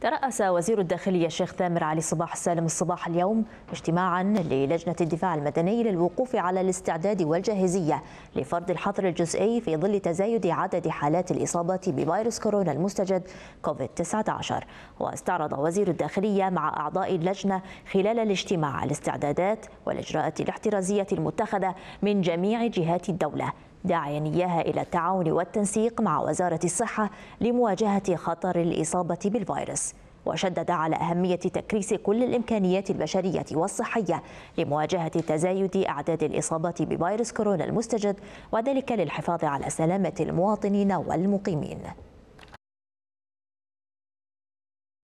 ترأس وزير الداخلية الشيخ ثامر علي صباح سالم الصباح اليوم اجتماعا للجنة الدفاع المدني للوقوف على الاستعداد والجاهزية لفرض الحظر الجزئي في ظل تزايد عدد حالات الإصابة بفيروس كورونا المستجد كوفيد-19 واستعرض وزير الداخلية مع أعضاء اللجنة خلال الاجتماع الاستعدادات والإجراءات الاحترازية المتخذة من جميع جهات الدولة داعيا إياها إلى التعاون والتنسيق مع وزارة الصحة لمواجهة خطر الإصابة بالفيروس وشدد على أهمية تكريس كل الإمكانيات البشرية والصحية لمواجهة تزايد أعداد الاصابات بفيروس كورونا المستجد وذلك للحفاظ على سلامة المواطنين والمقيمين